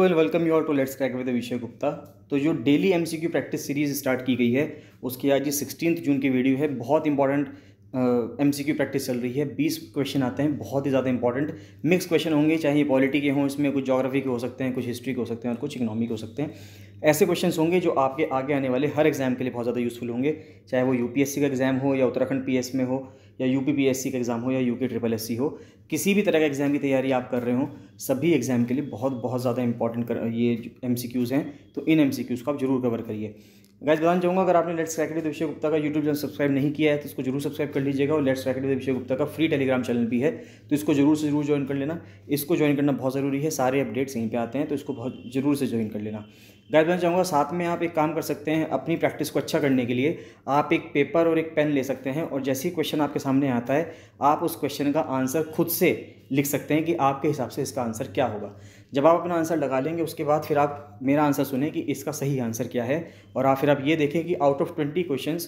well welcome you all to let's crack with Vishay Gupta तो जो daily MCQ practice series start की गई है उसकी आज ये सिक्सटीन जून की वीडियो है बहुत इंपॉर्टेंट एमसीक्यू प्रैक्टिस चल रही है बीस क्वेश्चन आते हैं बहुत ही ज़्यादा इंपॉर्टेंट मिक्स क्वेश्चन होंगे चाहे ये पॉलिटी के हों इसमें कुछ जोग्राफी के हो सकते हैं कुछ हिस्ट्री के हो सकते हैं और कुछ इकनॉमिक हो सकते हैं ऐसे क्वेश्चन होंगे जो आपके आगे आने वाले हर एग्जाम के लिए बहुत ज़्यादा यूजफुल होंगे चाहे वो सी का एग्जाम हो या उत्तराखंड एस में हो या यू पी का एग्ज़ाम हो या यू के ट्रिपल एस हो किसी भी तरह का एग्ज़ाम की तैयारी आप कर रहे हो सभी एग्ज़ाम के लिए बहुत बहुत ज़्यादा इंपॉर्टेंट ये एम हैं तो इन एम को आप जरूर कवर करिए गैस बताना चाहूँगा अगर आपने लेट्स रैकेट अभिषेक गुप्ता का यूट्यूब चैनल सब्सक्राइब नहीं किया है तो इसको जरूर सब्सक्राइब कर लीजिएगा और लेट्स रैकेट अभिषेक गुप्ता का फ्री टेलीग्राम चैनल भी है तो इसको जरूर से जरूर ज्वाइन कर लेना इसको ज्वाइन करना बहुत ज़रूरी है सारे अपडेट्स यहीं पे आते हैं तो इसको बहुत जरूर से ज्वाइन कर लेना गाइड मैं चाहूँगा साथ में आप एक काम कर सकते हैं अपनी प्रैक्टिस को अच्छा करने के लिए आप एक पेपर और एक पेन ले सकते हैं और जैसे ही क्वेश्चन आपके सामने आता है आप उस क्वेश्चन का आंसर खुद से लिख सकते हैं कि आपके हिसाब से इसका आंसर क्या होगा जब आप अपना आंसर लगा लेंगे उसके बाद फिर आप मेरा आंसर सुने कि इसका सही आंसर क्या है और आप फिर आप ये देखें कि आउट ऑफ ट्वेंटी क्वेश्चन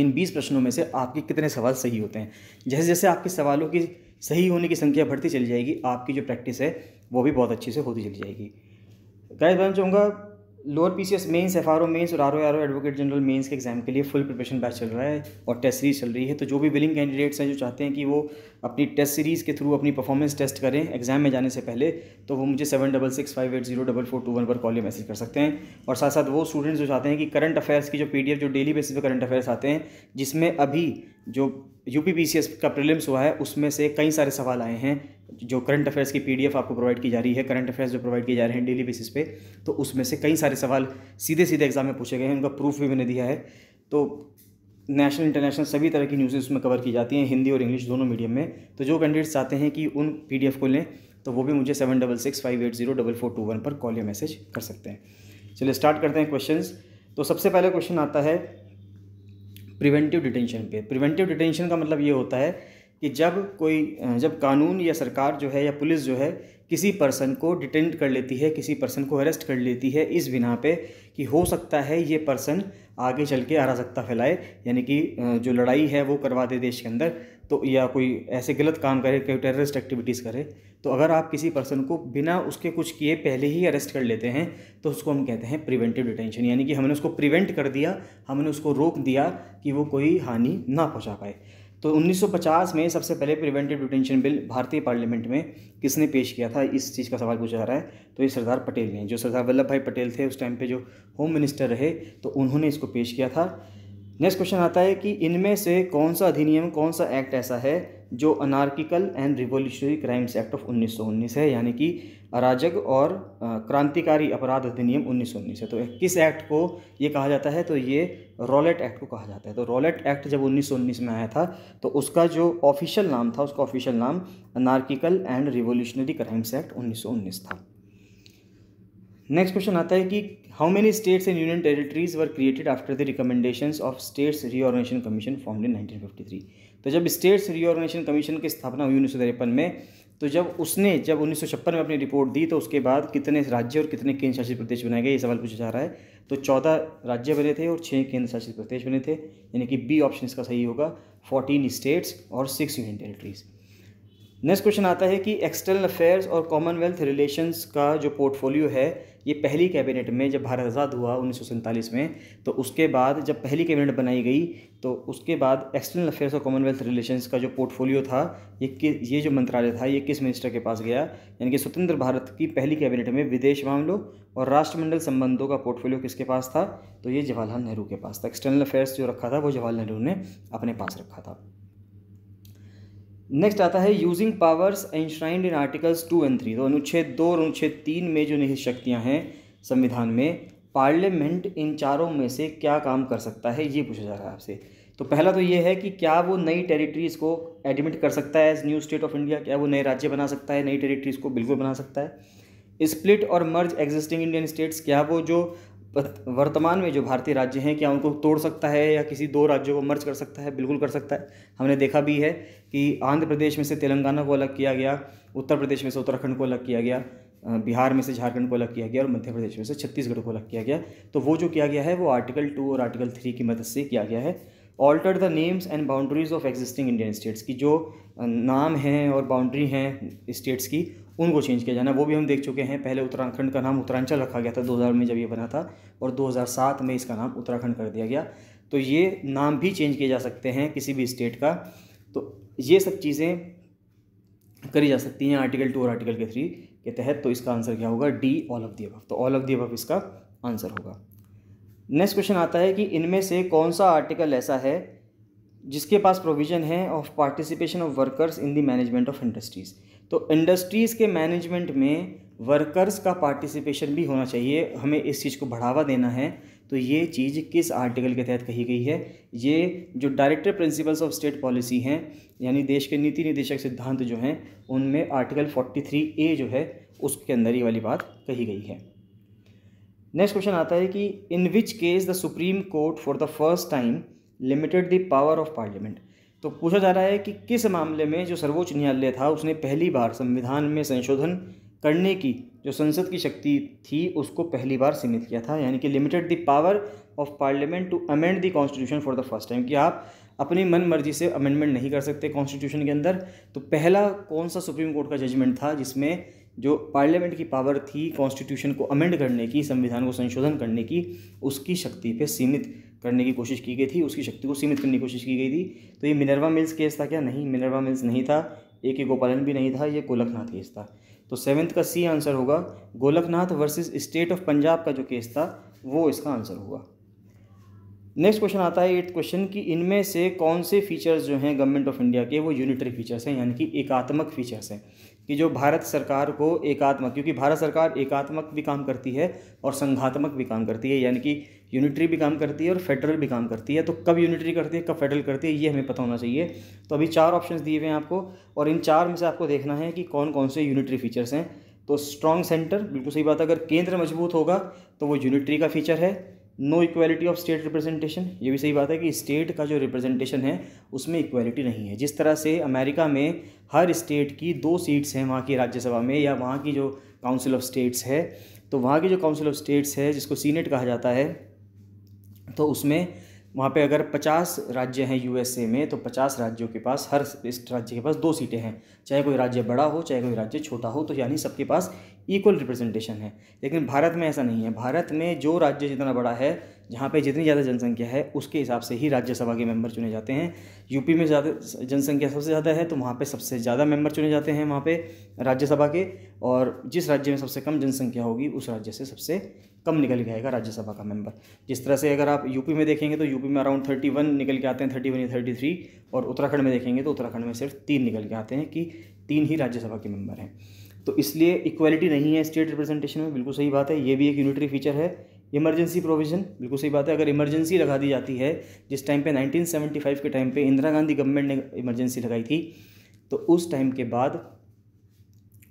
इन बीस प्रश्नों में से आपके कितने सवाल सही होते हैं जैसे जैसे आपके सवालों की सही होने की संख्या बढ़ती चली जाएगी आपकी जो प्रैक्टिस है वो भी बहुत अच्छे से होती चली जाएगी गाइस बताना चाहूँगा lower P C S mains F R O mains और R O R O advocate general mains के एग्जाम के लिए फुल प्रिपरेशन बैच चल रहा है और टेस्ट सीरीज चल रही है तो जो भी विलिंग कैंडिडेट्स हैं जो चाहते हैं कि वो अपनी टेस्ट सीरीज़ के थ्रू अपनी परफॉर्मेंस टेस्ट करें एग्जाम में जाने से पहले तो वो मुझे seven double six five eight zero double four two one पर कॉल या मैसेज कर सकते हैं और साथ साथ वो स्टूडेंट्स जो चाहते हैं कि करंट अफेयर्स की जो पी डी एफ जो डेली बेसिस पर करंट अफेयर्स आते हैं जिसमें अभी जो U P P C S का प्रिलिम्स हुआ है उसमें से कई सारे सवाल आए हैं जो करंट अफेयर्स की पीडीएफ आपको प्रोवाइड की जा रही है करंट अफेयर्स जो प्रोवाइड किए जा रहे हैं डेली बेसिस पे तो उसमें से कई सारे सवाल सीधे सीधे एग्जाम में पूछे गए हैं उनका प्रूफ भी मैंने दिया है तो नेशनल इंटरनेशनल सभी तरह की न्यूज़ उसमें कवर की जाती हैं हिंदी और इंग्लिश दोनों मीडियम में तो जो कैंडिडेट्स चाहते हैं कि उन पी को लें तो वो भी मुझे seven double six five eight zero double four two one पर कॉल या मैसेज कर सकते हैं चलिए स्टार्ट करते हैं क्वेश्चन तो सबसे पहला क्वेश्चन आता है प्रिवेंटिव डिटेंशन पे प्रिवेंटिव डिटेंशन का मतलब ये होता है कि जब कोई जब कानून या सरकार जो है या पुलिस जो है किसी पर्सन को डिटेंट कर लेती है किसी पर्सन को अरेस्ट कर लेती है इस बिना पे कि हो सकता है ये पर्सन आगे चल के अराजकता फैलाए यानी कि जो लड़ाई है वो करवा दे देश के अंदर तो या कोई ऐसे गलत काम करे कोई टेररिस्ट एक्टिविटीज़ करे तो अगर आप किसी पर्सन को बिना उसके कुछ किए पहले ही अरेस्ट कर लेते हैं तो उसको हम कहते हैं प्रिवेंटिव डिटेंशन यानी कि हमने उसको प्रिवेंट कर दिया हमने उसको रोक दिया कि वो कोई हानि ना पहुँचा पाए तो 1950 में सबसे पहले प्रिवेंटिव डिटेंशन बिल भारतीय पार्लियामेंट में किसने पेश किया था इस चीज़ का सवाल पूछा जा रहा है तो ये सरदार पटेल ने जो सरदार वल्लभ भाई पटेल थे उस टाइम पे जो होम मिनिस्टर रहे तो उन्होंने इसको पेश किया था नेक्स्ट क्वेश्चन आता है कि इनमें से कौन सा अधिनियम कौन सा एक्ट ऐसा है जो anarchical and revolutionary crimes act of 1919 है यानी कि अराजक और क्रांतिकारी अपराध अधिनियम 1919 है तो किस एक्ट को ये कहा जाता है तो ये रॉलेट एक्ट को कहा जाता है तो रॉलेट एक्ट जब 1919 में आया था तो उसका जो ऑफिशियल नाम था उसका ऑफिशियल नाम anarchical and revolutionary crimes act उन्नीस था नेक्स्ट क्वेश्चन आता है कि how many states and union territories were created after the recommendations of states reorganisation commission form in 1953 तो जब स्टेट्स रिओर्गनाइजेशन कमीशन की स्थापना हुई उन्नीस में तो जब उसने जब उन्नीस में अपनी रिपोर्ट दी तो उसके बाद कितने राज्य और कितने केंद्र शासित प्रदेश बनाए गए ये सवाल पूछा जा रहा है तो चौदह राज्य बने थे और छः केंद्र शासित प्रदेश बने थे यानी कि बी ऑप्शन इसका सही होगा फोर्टीन स्टेट्स और six union territories next question आता है कि एक्सटर्नल अफेयर्स और कॉमनवेल्थ रिलेशंस का जो पोर्टफोलियो है ये पहली कैबिनेट में जब भारत आज़ाद हुआ उन्नीस में तो उसके बाद जब पहली कैबिनेट बनाई गई तो उसके बाद एक्सटर्नल अफेयर्स और कॉमनवेल्थ रिलेशंस का जो पोर्टफोलियो था ये कि ये जो मंत्रालय था ये किस मिनिस्टर के पास गया यानी कि स्वतंत्र भारत की पहली कैबिनेट में विदेश मामलों और राष्ट्रमंडल संबंधों का पोर्टफोलियो किसके पास था तो ये जवाहरलाल नेहरू के पास था एक्सटर्नल अफेयर्स जो रखा था वो जवाहरलाल नेहरू ने अपने पास रखा था नेक्स्ट आता है using powers enshrined in articles two and three तो अनुच्छेद दो और अनुच्छेद तीन में जो निहित शक्तियाँ हैं संविधान में पार्लियामेंट इन चारों में से क्या काम कर सकता है ये पूछा जा रहा है आपसे तो पहला तो ये है कि क्या वो नई टेरिटरीज़ को एडमिट कर सकता है as new state of India क्या वो नए राज्य बना सकता है नई टेरिटरीज़ को बिल्कुल बना सकता है स्प्लिट और मर्ज एग्जिस्टिंग इंडियन स्टेट्स क्या वो जो वर्तमान में जो भारतीय राज्य हैं क्या उनको तोड़ सकता है या किसी दो राज्यों को मर्ज कर सकता है बिल्कुल कर सकता है हमने देखा भी है कि आंध्र प्रदेश में से तेलंगाना को अलग किया गया उत्तर प्रदेश में से उत्तराखंड को अलग किया गया बिहार में से झारखंड को अलग किया गया और मध्य प्रदेश में से छत्तीसगढ़ को अलग किया गया तो वो जो किया गया है वो आर्टिकल टू और आर्टिकल थ्री की मदद से किया गया है alter the names and boundaries of existing Indian states की जो नाम हैं और बाउंड्री हैं स्टेट्स की उनको चेंज किया जाना वो भी हम देख चुके हैं पहले उत्तराखंड का नाम उत्तरांचल रखा गया था 2000 में जब ये बना था और 2007 में इसका नाम उत्तराखंड कर दिया गया तो ये नाम भी चेंज किए जा सकते हैं किसी भी स्टेट का तो ये सब चीज़ें करी जा सकती हैं आर्टिकल टू और आर्टिकल के थ्री के तहत तो इसका आंसर क्या होगा डी ऑल ऑफ दी अब तो ऑल ऑफ दी अब इसका आंसर होगा नेक्स्ट क्वेश्चन आता है कि इनमें से कौन सा आर्टिकल ऐसा है जिसके पास प्रोविजन है of participation of workers in the management of industries तो इंडस्ट्रीज़ के मैनेजमेंट में वर्कर्स का पार्टिसिपेशन भी होना चाहिए हमें इस चीज़ को बढ़ावा देना है तो ये चीज़ किस आर्टिकल के तहत कही गई है ये जो director principles of state policy हैं यानी देश के नीति निदेशक सिद्धांत जो हैं उनमें आर्टिकल फोर्टी थ्री ए जो है उसके अंदर ये वाली बात कही गई है नेक्स्ट क्वेश्चन आता है कि in which case the supreme court for the first time limited the power of parliament तो पूछा जा रहा है कि किस मामले में जो सर्वोच्च न्यायालय था उसने पहली बार संविधान में संशोधन करने की जो संसद की शक्ति थी उसको पहली बार सीमित किया था यानी कि limited the power of parliament to amend the constitution for the first time कि आप अपनी मन मर्जी से अमेंडमेंट नहीं कर सकते कॉन्स्टिट्यूशन के अंदर तो पहला कौन सा सुप्रीम कोर्ट का जजमेंट था जिसमें जो पार्लियामेंट की पावर थी कॉन्स्टिट्यूशन को अमेंड करने की संविधान को संशोधन करने की उसकी शक्ति पे सीमित करने की कोशिश की गई थी उसकी शक्ति को सीमित करने की कोशिश की गई थी तो ये मिनरवा मिल्स केस था क्या नहीं मिनरवा मिल्स नहीं था ए के गोपालन भी नहीं था ये गोलकनाथ केस था तो सेवन्थ का सी आंसर होगा Golaknath versus state of Punjab का जो केस था वो इसका आंसर होगा नेक्स्ट क्वेश्चन आता है एट क्वेश्चन कि इनमें से कौन से फीचर्स जो हैं गवर्नमेंट ऑफ इंडिया के वो यूनिटरी फीचर्स हैं यानी कि एकात्मक फीचर्स हैं कि जो भारत सरकार को एकात्मक क्योंकि भारत सरकार एकात्मक भी काम करती है और संघात्मक भी काम करती है यानी कि यूनिटरी भी काम करती है और फेडरल भी काम करती है तो कब यूनिटरी करती है कब फेडरल करती है ये हमें पता होना चाहिए तो अभी चार ऑप्शन दिए हुए हैं आपको और इन चार में से आपको देखना है कि कौन कौन से यूनिटरी फीचर्स हैं तो स्ट्रॉन्ग सेंटर बिल्कुल सही बात है अगर केंद्र मजबूत होगा तो वो यूनिटरी का फीचर है no equality of state representation ये भी सही बात है कि स्टेट का जो रिप्रेजेंटेशन है उसमें इक्वालिटी नहीं है जिस तरह से अमेरिका में हर स्टेट की दो सीट्स हैं वहाँ की राज्यसभा में या वहाँ की जो काउंसिल ऑफ स्टेट्स है तो वहाँ की जो काउंसिल ऑफ स्टेट्स है जिसको सीनेट कहा जाता है तो उसमें वहाँ पे अगर 50 राज्य हैं यूएसए में तो 50 राज्यों के पास हर इस राज्य के पास दो सीटें हैं चाहे कोई राज्य बड़ा हो चाहे कोई राज्य छोटा हो तो यानी सबके पास इक्वल रिप्रेजेंटेशन है लेकिन भारत में ऐसा नहीं है भारत में जो राज्य जितना बड़ा है जहाँ पे जितनी ज़्यादा जनसंख्या है उसके हिसाब से ही राज्यसभा के मेंबर चुने जाते हैं यूपी में ज़्यादा जनसंख्या सबसे ज़्यादा है तो वहाँ पे सबसे ज़्यादा मेंबर चुने जाते हैं वहाँ पे राज्यसभा के और जिस राज्य में सबसे कम जनसंख्या होगी उस राज्य से सबसे कम निकल के आएगा राज्यसभा का मेंबर जिस तरह से अगर आप यूपी में देखेंगे तो यूपी में अराउंड थर्टी वन निकल के आते हैं थर्टी वन या थर्टी थ्री और उत्तराखंड में देखेंगे तो उत्तराखंड में सिर्फ तीन निकल के आते हैं कि तीन ही राज्यसभा के मेंबर हैं तो इसलिए इक्वलिटी नहीं है स्टेट रिप्रेजेंटेशन में बिल्कुल सही बात है ये भी एक यूनिटरी फीचर है इमरजेंसी प्रोविज़न बिल्कुल सही बात है अगर इमरजेंसी लगा दी जाती है जिस टाइम पे 1975 के टाइम पे इंदिरा गांधी गवर्नमेंट ने इमरजेंसी लगाई थी तो उस टाइम के बाद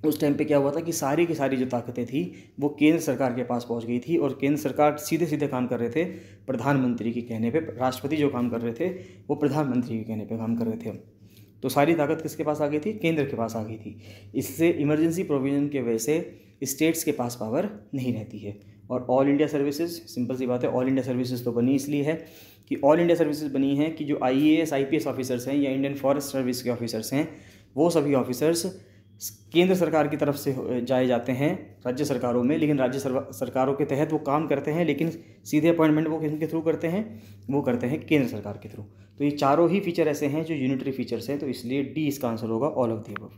उस टाइम पे क्या हुआ था कि सारी की सारी जो ताकतें थी वो केंद्र सरकार के पास पहुंच गई थी और केंद्र सरकार सीधे सीधे काम कर रहे थे प्रधानमंत्री के कहने पे राष्ट्रपति जो काम कर रहे थे वो प्रधानमंत्री के कहने पे काम कर रहे थे तो सारी ताकत किसके पास आ गई थी केंद्र के पास आ गई थी इससे इमरजेंसी प्रोविज़न के वजह से स्टेट्स के पास पावर नहीं रहती है और ऑल इंडिया सर्विसेज सिंपल सी बात है ऑल इंडिया सर्विसेज तो बनी इसलिए है कि ऑल इंडिया सर्विसेज बनी है कि जो आई ए ऑफिसर्स हैं या इंडियन फॉरेस्ट सर्विस के ऑफिसर्स हैं वो सभी ऑफिसर्स केंद्र सरकार की तरफ से जाए जाते हैं राज्य सरकारों में लेकिन राज्य सरकारों के तहत वो काम करते हैं लेकिन सीधे अपॉइंटमेंट वो किन के थ्रू करते हैं वो करते हैं केंद्र सरकार के थ्रू तो ये चारों ही फीचर ऐसे हैं जो यूनिटरी फीचर्स हैं तो इसलिए डी इसका आंसर होगा ऑल ऑफ दी अब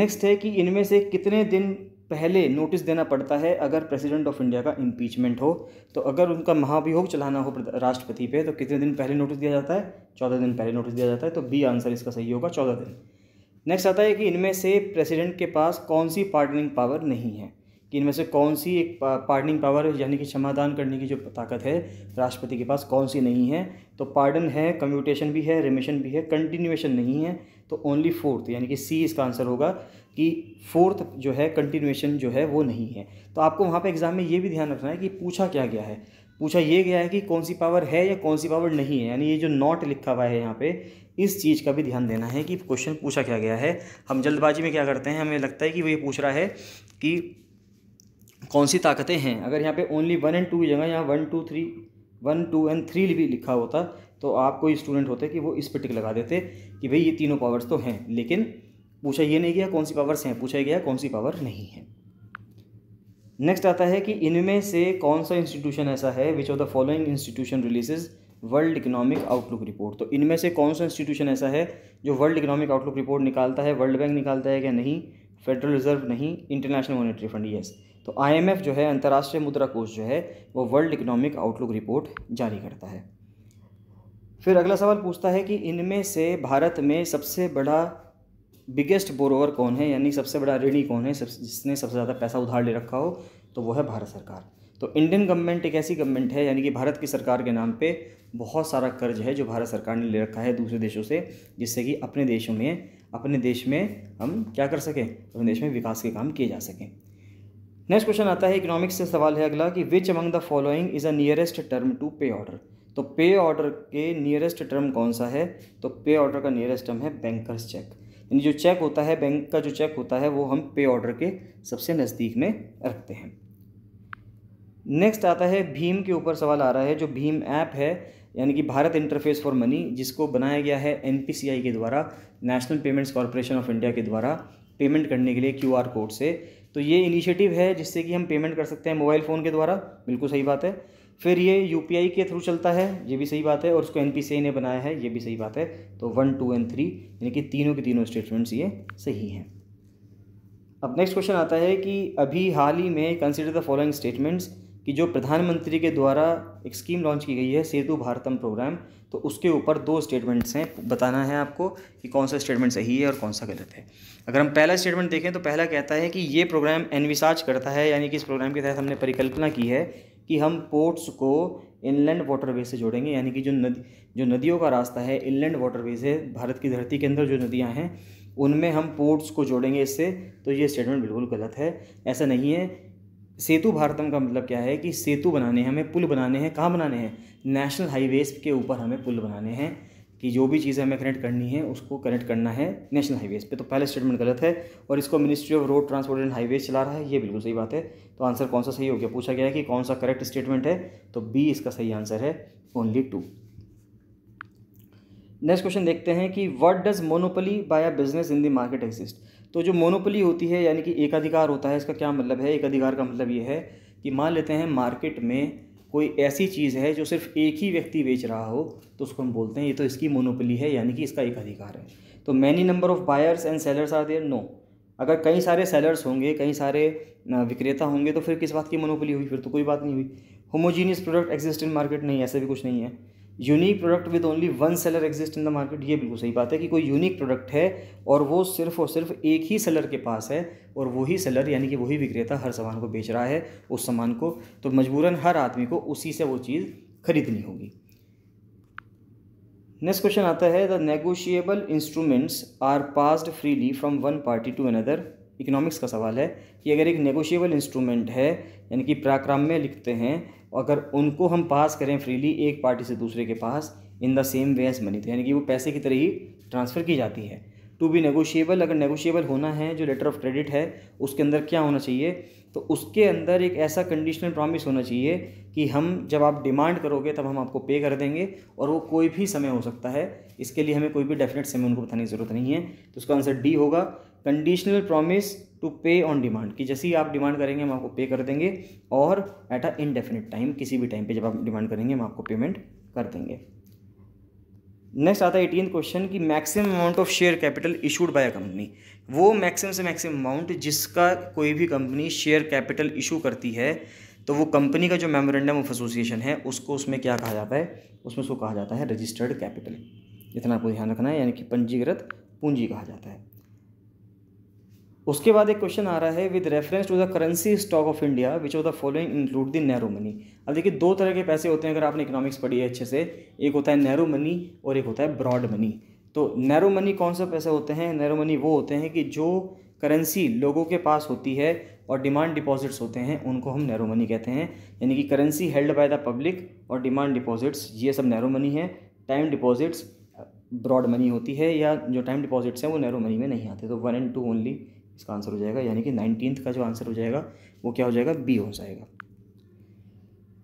नेक्स्ट है कि इनमें से कितने दिन पहले नोटिस देना पड़ता है अगर प्रेसिडेंट ऑफ इंडिया का इम्पीचमेंट हो तो अगर उनका महाभियोग चलाना हो राष्ट्रपति पे तो कितने दिन पहले नोटिस दिया जाता है चौदह दिन पहले नोटिस दिया जाता है तो बी आंसर इसका सही होगा चौदह दिन नेक्स्ट आता है कि इनमें से प्रेसिडेंट के पास कौन सी पार्टनिंग पावर नहीं है कि इनमें से कौन सी एक पार्डनिंग पावर यानी कि क्षमादान करने की जो ताकत है राष्ट्रपति के पास कौन सी नहीं है तो पार्डन है कम्यूटेशन भी है रिमिशन भी है कंटिन्यूएशन नहीं है तो ओनली फोर्थ यानी कि सी इसका आंसर होगा कि फोर्थ जो है कंटिन्यूएशन जो है वो नहीं है तो आपको वहाँ पे एग्ज़ाम में ये भी ध्यान रखना है कि पूछा क्या गया है पूछा ये गया है कि कौन सी पावर है या कौन सी पावर नहीं है यानी ये जो नॉट लिखा हुआ है यहाँ पे इस चीज़ का भी ध्यान देना है कि क्वेश्चन पूछा क्या गया है हम जल्दबाजी में क्या करते हैं हमें लगता है कि वो ये पूछ रहा है कि कौन सी ताकतें हैं अगर यहाँ पे ओनली वन एंड टू की जगह यहाँ one two three one two and three भी लिखा होता तो आप कोई स्टूडेंट होते कि वो इस पर टिक लगा देते कि भाई ये तीनों पावर्स तो हैं लेकिन पूछा ये नहीं गया कौन सी पावर्स हैं पूछा गया कौन सी पावर नहीं है नेक्स्ट आता है कि इनमें से कौन सा इंस्टीट्यूशन ऐसा है which of the following institution releases world economic outlook report तो इनमें से कौन सा इंस्टीट्यूशन ऐसा है जो वर्ल्ड इकोनॉमिक आउटलुक रिपोर्ट निकालता है वर्ल्ड बैंक निकालता है क्या नहीं फेडरल रिजर्व नहीं इंटरनेशनल मॉनेटरी फंड यस तो आईएमएफ जो है अंतर्राष्ट्रीय मुद्रा कोष जो है वो वर्ल्ड इकोनॉमिक आउटलुक रिपोर्ट जारी करता है फिर अगला सवाल पूछता है कि इनमें से भारत में सबसे बड़ा बिगेस्ट बोरोवर कौन है यानी सबसे बड़ा ऋणी कौन है सब जिसने सबसे ज़्यादा पैसा उधार ले रखा हो तो वो है भारत सरकार तो इंडियन गवर्नमेंट एक ऐसी गवर्नमेंट है यानी कि भारत की सरकार के नाम पे बहुत सारा कर्ज है जो भारत सरकार ने ले रखा है दूसरे देशों से जिससे कि अपने देशों में अपने देश में हम क्या कर सकें अपने देश में विकास के काम किए जा सकें नेक्स्ट क्वेश्चन आता है इकोनॉमिक्स से सवाल है अगला कि which among the following is a nearest term to pay order तो पे ऑर्डर के नियरेस्ट टर्म कौन सा है तो पे ऑर्डर का नियरेस्ट टर्म है बैंकर्स चेक यानी जो चेक होता है बैंक का जो चेक होता है वो हम पे ऑर्डर के सबसे नज़दीक में रखते हैं नेक्स्ट आता है भीम के ऊपर सवाल आ रहा है जो भीम ऐप है यानी कि भारत इंटरफेस फॉर मनी जिसको बनाया गया है एन के द्वारा national payments corporation of India के द्वारा पेमेंट करने के लिए क्यू कोड से तो ये इनिशिएटिव है जिससे कि हम पेमेंट कर सकते हैं मोबाइल फ़ोन के द्वारा बिल्कुल सही बात है फिर ये यू के थ्रू चलता है ये भी सही बात है और उसको एन ने बनाया है ये भी सही बात है तो वन टू एंड थ्री यानी कि तीनों के तीनों स्टेटमेंट्स ये सही हैं अब नेक्स्ट क्वेश्चन आता है कि अभी हाल ही में कंसिडर द फॉलोइंग स्टेटमेंट्स कि जो प्रधानमंत्री के द्वारा एक स्कीम लॉन्च की गई है सेतु भारतम प्रोग्राम तो उसके ऊपर दो स्टेटमेंट्स हैं बताना है आपको कि कौन सा स्टेटमेंट सही है और कौन सा गलत है अगर हम पहला स्टेटमेंट देखें तो पहला कहता है कि ये प्रोग्राम एनविसाज करता है यानी कि इस प्रोग्राम के तहत हमने परिकल्पना की है कि हम पोर्ट्स को इनलैंड वाटरवे से जोड़ेंगे यानी कि जो नदी जो नदियों का रास्ता है इनलैंड वाटरवे से भारत की धरती के अंदर जो नदियाँ हैं उनमें हम पोर्ट्स को जोड़ेंगे इससे तो ये स्टेटमेंट बिल्कुल गलत है ऐसा नहीं है सेतु भारतम का मतलब क्या है कि सेतु बनाने हैं हमें पुल बनाने हैं कहाँ बनाने हैं नेशनल हाईवेज़ के ऊपर हमें पुल बनाने हैं कि जो भी चीज़ें हमें कनेक्ट करनी है उसको कनेक्ट करना है नेशनल हाईवेज़ पे तो पहला स्टेटमेंट गलत है और इसको ministry of road transport and highways चला रहा है ये बिल्कुल सही बात है तो आंसर कौन सा सही हो गया पूछा गया है कि कौन सा करेक्ट स्टेटमेंट है तो बी इसका सही आंसर है ओनली टू नेक्स्ट क्वेश्चन देखते हैं कि what does monopoly by a business in the market exist तो जो मोनोपली होती है यानी कि एकाधिकार होता है इसका क्या मतलब है एकाधिकार का मतलब ये है कि मान लेते हैं मार्केट में कोई ऐसी चीज़ है जो सिर्फ एक ही व्यक्ति बेच रहा हो तो उसको हम बोलते हैं ये तो इसकी मोनोपली है यानी कि इसका एक अधिकार है तो many number of buyers and sellers are there no अगर कई सारे सेलर्स होंगे कई सारे विक्रेता होंगे तो फिर किस बात की मोनोपली हुई फिर तो कोई बात नहीं हुई homogeneous product exist in market नहीं ऐसे भी कुछ नहीं है unique product with only one seller exist in the market ये बिल्कुल सही बात है कि कोई यूनिक प्रोडक्ट है और वो सिर्फ और सिर्फ एक ही सेलर के पास है और वही सेलर यानी कि वही विक्रेता हर सामान को बेच रहा है उस सामान को तो मजबूरन हर आदमी को उसी से वो चीज़ खरीदनी होगी नेक्स्ट क्वेश्चन आता है the negotiable instruments are passed freely from one party to another economics का सवाल है कि अगर एक नेगोशिएबल इंस्ट्रूमेंट है यानी कि प्राक्रम में लिखते हैं अगर उनको हम पास करें फ्रीली एक पार्टी से दूसरे के पास in the same way as money तो यानी कि वो पैसे की तरह ही ट्रांसफ़र की जाती है टू बी नेगोशिएबल अगर नेगोशिएबल होना है जो लेटर ऑफ क्रेडिट है उसके अंदर क्या होना चाहिए तो उसके अंदर एक ऐसा कंडीशनल प्रॉमिस होना चाहिए कि हम जब आप डिमांड करोगे तब हम आपको पे कर देंगे और वो कोई भी समय हो सकता है इसके लिए हमें कोई भी डेफिनेट समय उनको बताने की ज़रूरत नहीं है तो उसका आंसर डी होगा conditional promise to pay on demand कि जैसे ही आप डिमांड करेंगे हम आपको पे कर देंगे और एट अ इनडेफिनिट टाइम किसी भी टाइम पे जब आप डिमांड करेंगे हम आपको पेमेंट कर देंगे नेक्स्ट आता है एटीन क्वेश्चन कि maximum amount of share capital issued by a company वो मैक्सिमम से मैक्सिमम अमाउंट जिसका कोई भी कंपनी शेयर कैपिटल इशू करती है तो वो कंपनी का जो मेमोरेंडम ऑफ एसोसिएशन है उसको उसमें क्या कहा जाता है उसमें उसको कहा जाता है रजिस्टर्ड कैपिटल इतना आपको ध्यान रखना है यानी कि पंजीकृत पूंजी कहा जाता है उसके बाद एक क्वेश्चन आ रहा है with reference to the currency stock of India which of the following include the narrow money अब देखिए दो तरह के पैसे होते हैं अगर आपने इकोनॉमिक्स पढ़ी है अच्छे से एक होता है नेहरू मनी और एक होता है ब्रॉड मनी तो नेहरू मनी कौन से पैसे होते हैं नेहरू मनी वो होते हैं कि जो करेंसी लोगों के पास होती है और डिमांड डिपॉजिट्स होते हैं उनको हम नेहरू मनी कहते हैं यानी कि currency held by the public और डिमांड डिपॉजिट्स ये सब नेहरू मनी है टाइम डिपॉजिट्स ब्रॉड मनी होती है या जो टाइम डिपॉजिट्स हैं वो नैरो मनी में नहीं आते तो वन एंड टू ओनली इसका आंसर हो जाएगा यानी कि नाइनटीन्थ का जो आंसर हो जाएगा वो क्या हो जाएगा बी हो जाएगा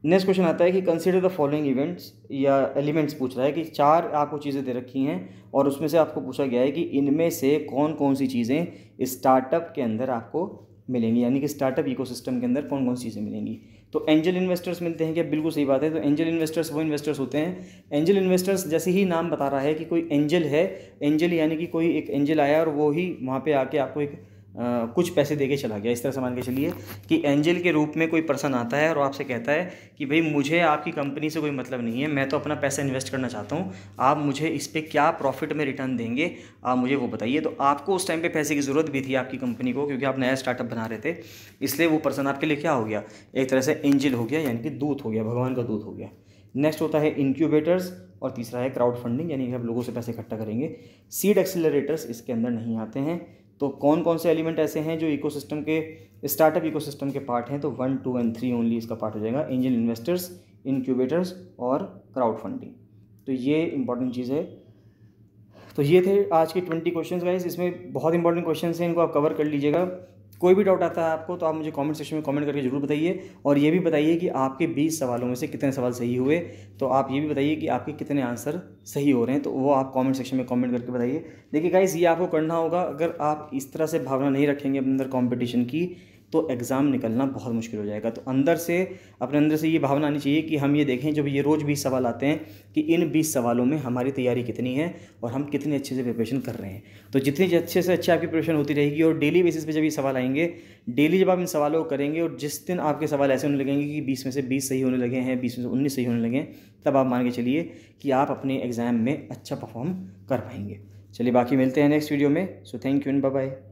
नेक्स्ट क्वेश्चन आता है कि कंसिडर द फॉलोइंग इवेंट्स या एलिमेंट्स पूछ रहा है कि चार आपको चीज़ें दे रखी हैं और उसमें से आपको पूछा गया है कि इनमें से कौन कौन सी चीज़ें स्टार्टअप के अंदर आपको मिलेंगी यानी कि स्टार्टअप इकोसिस्टम के अंदर कौन कौन सी चीज़ें मिलेंगी तो एंजल इन्वेस्टर्स मिलते हैं क्या बिल्कुल सही बात है तो एंजल इन्वेस्टर्स वो इन्वेस्टर्स होते हैं एंजल इन्वेस्टर्स जैसे ही नाम बता रहा है कि कोई एंजल है एंजल यानी कि कोई एक एंजल आया और वो ही वहाँ पर आके आपको एक कुछ पैसे दे के चला गया इस तरह से मान के चलिए कि एंजल के रूप में कोई पर्सन आता है और आपसे कहता है कि भाई मुझे आपकी कंपनी से कोई मतलब नहीं है मैं तो अपना पैसा इन्वेस्ट करना चाहता हूँ आप मुझे इस पर क्या प्रॉफिट में रिटर्न देंगे आप मुझे वो बताइए तो आपको उस टाइम पर पैसे की ज़रूरत भी थी आपकी कंपनी को क्योंकि आप नया स्टार्टअप बना रहे थे इसलिए वो पर्सन आपके लिए क्या हो गया एक तरह से एंजल हो गया यानी कि दूत हो गया भगवान का दूत हो गया नेक्स्ट होता है इंक्यूबेटर्स और तीसरा है क्राउड फंडिंग यानी कि आप लोगों से पैसे इकट्ठा करेंगे सीड एक्सेलरेटर्स इसके अंदर नहीं आते हैं तो कौन कौन से एलिमेंट ऐसे हैं जो इकोसिस्टम के स्टार्टअप इकोसिस्टम के पार्ट हैं तो one two and three only इसका पार्ट हो जाएगा एंजल इन्वेस्टर्स इनक्यूबेटर्स और क्राउड फंडिंग तो ये इंपॉर्टेंट चीज़ है तो ये थे आज के ट्वेंटी क्वेश्चंस गाइस इसमें बहुत इंपॉर्टेंट क्वेश्चंस हैं इनको आप कवर कर लीजिएगा कोई भी डाउट आता है आपको तो आप मुझे कमेंट सेक्शन में कमेंट करके ज़रूर बताइए और ये भी बताइए कि आपके 20 सवालों में से कितने सवाल सही हुए तो आप ये भी बताइए कि आपके कितने आंसर सही हो रहे हैं तो वो आप कमेंट सेक्शन में कमेंट करके बताइए देखिए गाइज ये आपको करना होगा अगर आप इस तरह से भावना नहीं रखेंगे अपने अंदर कॉम्पिटिशन की तो एग्ज़ाम निकलना बहुत मुश्किल हो जाएगा तो अंदर से अपने अंदर से ये भावना आनी चाहिए कि हम ये देखें जब ये रोज़ बीस सवाल आते हैं कि इन बीस सवालों में हमारी तैयारी कितनी है और हम कितने अच्छे से प्रिपरेशन कर रहे हैं तो जितनी अच्छे से अच्छी आपकी प्रिपरेशन होती रहेगी और डेली बेसिस पे जब ये सवाल आएंगे डेली जब आप इन सवालों को करेंगे और जिस दिन आपके सवाल ऐसे होने लगेंगे कि बीस में से बीस सही होने लगे हैं बीस में से उन्नीस सही होने लगे हैं तब आप मान के चलिए कि आप अपने एग्ज़ाम में अच्छा परफॉर्म कर पाएंगे चलिए बाकी मिलते हैं नेक्स्ट वीडियो में so thank you and bye